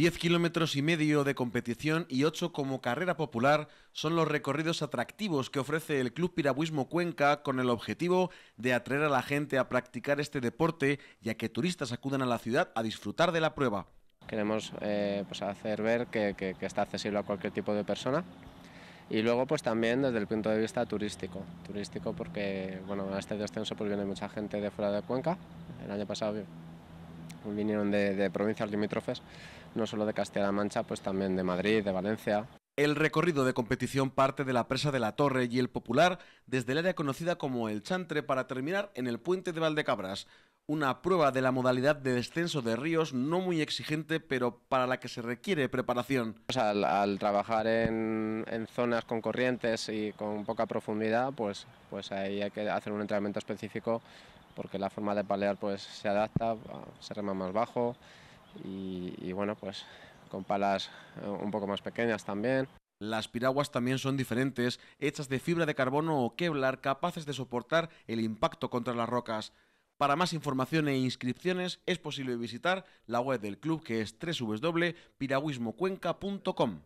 10 kilómetros y medio de competición y 8 como carrera popular son los recorridos atractivos que ofrece el Club Piragüismo Cuenca con el objetivo de atraer a la gente a practicar este deporte y a que turistas acudan a la ciudad a disfrutar de la prueba. Queremos eh, pues hacer ver que, está accesible a cualquier tipo de persona y luego pues también desde el punto de vista turístico, turístico porque bueno, a este descenso pues viene mucha gente de fuera de Cuenca, el año pasado vinieron de, provincias limítrofes, no solo de Castilla-La Mancha, pues también de Madrid, de Valencia. El recorrido de competición parte de la presa de la Torre y el Popular desde el área conocida como el Chantre para terminar en el puente de Valdecabras una prueba de la modalidad de descenso de ríos no muy exigente, pero para la que se requiere preparación. Pues al, trabajar en, zonas con corrientes y con poca profundidad, pues, pues ahí hay que hacer un entrenamiento específico porque la forma de palear pues, se adapta, se rema más bajo y, y bueno, pues con palas eh, un poco más pequeñas también. Las piraguas también son diferentes, hechas de fibra de carbono o Kevlar capaces de soportar el impacto contra las rocas. Para más información e inscripciones es posible visitar la web del club que es www.piragüismocuenca.com.